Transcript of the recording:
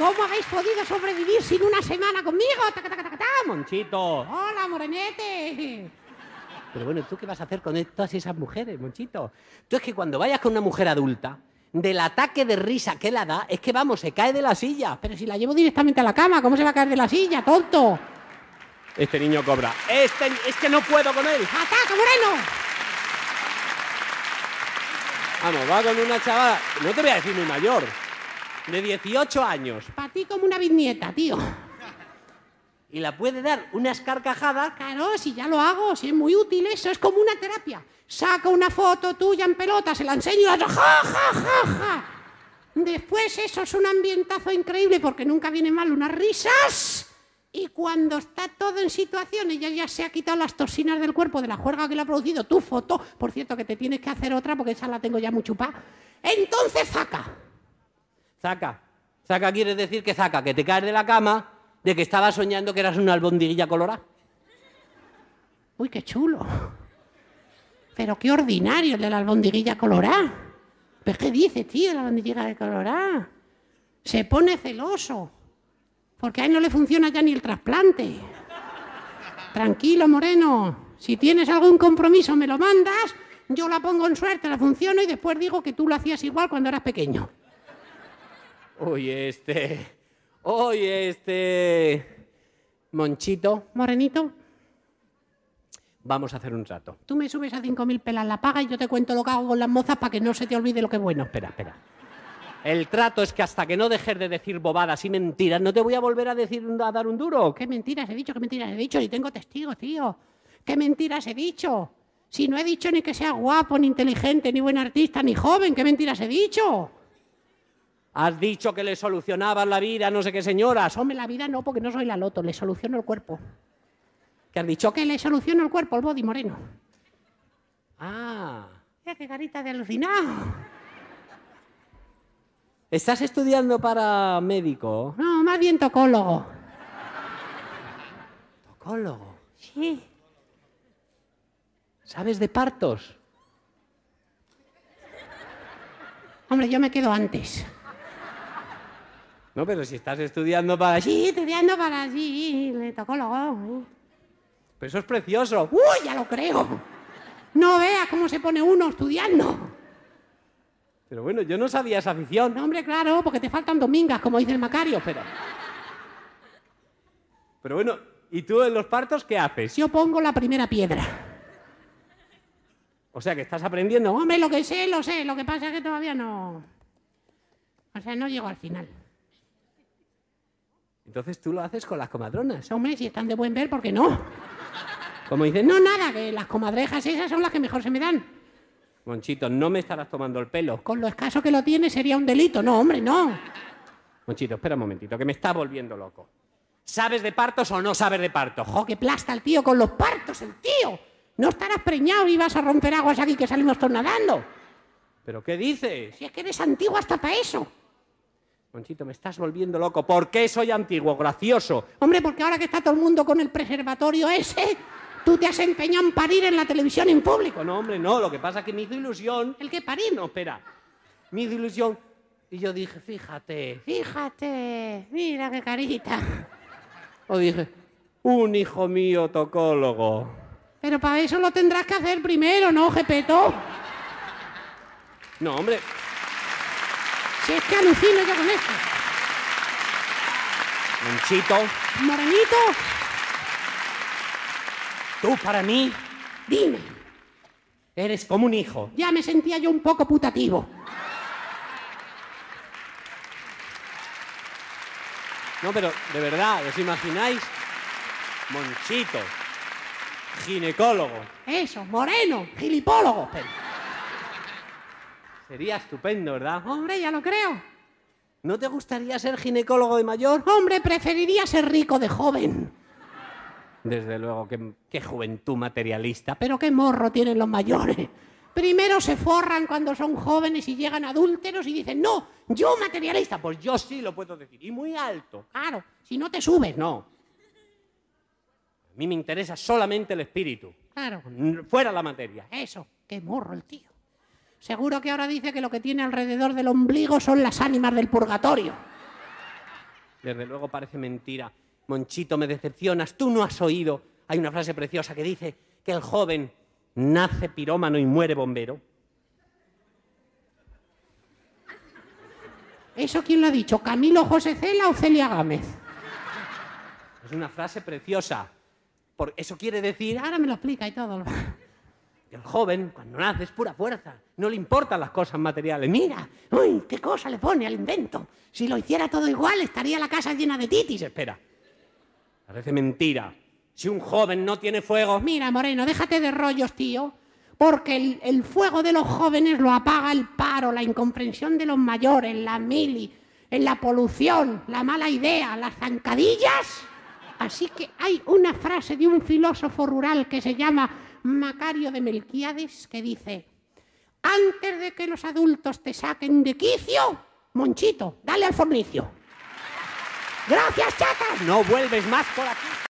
¿Cómo habéis podido sobrevivir sin una semana conmigo? ¡Taca, taca, Monchito! ¡Hola, morenete! Pero bueno, ¿tú qué vas a hacer con todas esas mujeres, Monchito? Tú es que cuando vayas con una mujer adulta, del ataque de risa que la da, es que vamos, se cae de la silla. Pero si la llevo directamente a la cama, ¿cómo se va a caer de la silla, tonto? Este niño cobra. Este, es que no puedo con él. ¡Ataca, Moreno! Vamos, va con una chavala. No te voy a decir mi mayor, de 18 años. Para ti como una bisnieta, tío. Y la puede dar una escarcajada Claro, si ya lo hago, si es muy útil eso, es como una terapia. Saca una foto tuya en pelota, se la enseño y la... ¡Ja, ja, Después eso es un ambientazo increíble porque nunca viene mal unas risas. Y cuando está todo en situación, ella ya se ha quitado las toxinas del cuerpo de la juerga que le ha producido tu foto. Por cierto, que te tienes que hacer otra porque esa la tengo ya muy chupada. Entonces saca Saca. Saca quiere decir que saca, que te caes de la cama de que estabas soñando que eras una albondiguilla colorada. Uy, qué chulo. Pero qué ordinario el de la albondiguilla colorada. ¿Pero qué dice, tío, la albondiguilla colorada? Se pone celoso. Porque ahí no le funciona ya ni el trasplante. Tranquilo, Moreno. Si tienes algún compromiso, me lo mandas. Yo la pongo en suerte, la funciono y después digo que tú lo hacías igual cuando eras pequeño. Oye, este. Oye, este. Monchito, morenito. Vamos a hacer un trato. Tú me subes a 5.000 pelas la paga y yo te cuento lo que hago con las mozas para que no se te olvide lo que es bueno. Espera, espera. El trato es que hasta que no dejes de decir bobadas y mentiras, no te voy a volver a decir a dar un duro. ¿Qué mentiras he dicho? ¿Qué mentiras he dicho? Y tengo testigos, tío. ¿Qué mentiras he dicho? Si no he dicho ni que sea guapo, ni inteligente, ni buen artista, ni joven, ¿qué mentiras he dicho? Has dicho que le solucionabas la vida, no sé qué señora. Hombre, la vida no, porque no soy la loto, le soluciono el cuerpo. ¿Qué has dicho que le soluciono el cuerpo, el body moreno. Ah, qué carita de alucinado. ¿Estás estudiando para médico? No, más bien tocólogo. ¿Tocólogo? Sí. ¿Sabes de partos? Hombre, yo me quedo antes. No, pero si estás estudiando para allí, estudiando para allí, le tocó lo ¿eh? Pero eso es precioso. ¡Uy, ya lo creo! No veas cómo se pone uno estudiando. Pero bueno, yo no sabía esa afición. No, hombre, claro, porque te faltan domingas, como dice el Macario, pero... Pero bueno, ¿y tú en los partos qué haces? Yo pongo la primera piedra. O sea, que estás aprendiendo. Hombre, lo que sé, lo sé. Lo que pasa es que todavía no... O sea, no llego al final. Entonces tú lo haces con las comadronas. Hombre, si están de buen ver, ¿por qué no? Como dices? no, nada, que las comadrejas esas son las que mejor se me dan. Monchito, no me estarás tomando el pelo. Con lo escaso que lo tienes sería un delito. No, hombre, no. Monchito, espera un momentito, que me está volviendo loco. ¿Sabes de partos o no sabes de partos? ¡Jo, que plasta el tío con los partos, el tío! No estarás preñado y vas a romper aguas aquí que salimos todos ¿Pero qué dices? Si es que eres antiguo hasta para eso. Monchito, me estás volviendo loco. ¿Por qué soy antiguo? Gracioso. Hombre, porque ahora que está todo el mundo con el preservatorio ese, tú te has empeñado en parir en la televisión en público. No, hombre, no. Lo que pasa es que me hizo ilusión. ¿El que parir? No, espera. Me hizo ilusión. Y yo dije, fíjate, fíjate, mira qué carita. O dije, un hijo mío tocólogo. Pero para eso lo tendrás que hacer primero, ¿no, Gepeto? No, hombre. Es que alucino yo con esto. Monchito. Morenito. Tú para mí. Dime. Eres como un hijo. Ya me sentía yo un poco putativo. No, pero de verdad, ¿os imagináis? Monchito, ginecólogo. Eso, moreno, gilipólogo. Sería estupendo, ¿verdad? Hombre, ya lo creo. ¿No te gustaría ser ginecólogo de mayor? Hombre, preferiría ser rico de joven. Desde luego, qué, juventud materialista, pero qué morro tienen los mayores. Primero se forran cuando son jóvenes y llegan adúlteros y dicen, no, yo materialista, pues yo sí lo puedo decir. Y muy alto, claro, si no te subes, no. A mí me interesa solamente el espíritu. Claro. Fuera la materia. Eso, qué morro el tío. Seguro que ahora dice que lo que tiene alrededor del ombligo son las ánimas del purgatorio. Desde luego parece mentira. Monchito, me decepcionas, tú no has oído. Hay una frase preciosa que dice que el joven nace pirómano y muere bombero. ¿Eso quién lo ha dicho? ¿Camilo José Cela o Celia Gámez? Es una frase preciosa. eso quiere decir, ahora me lo explica y todo. El joven, cuando nace, es pura fuerza. No le importan las cosas materiales. Mira, uy, qué cosa le pone al invento. Si lo hiciera todo igual, estaría la casa llena de titis, espera. Parece mentira. Si un joven no tiene fuego, mira, Moreno, déjate de rollos, tío. Porque el, fuego de los jóvenes lo apaga el paro, la incomprensión de los mayores, la mili, en la polución, la mala idea, las zancadillas. Así que hay una frase de un filósofo rural que se llama Macario de Melquiades que dice, antes de que los adultos te saquen de quicio, Monchito, dale al fornicio. Gracias, chacas No vuelves más por aquí.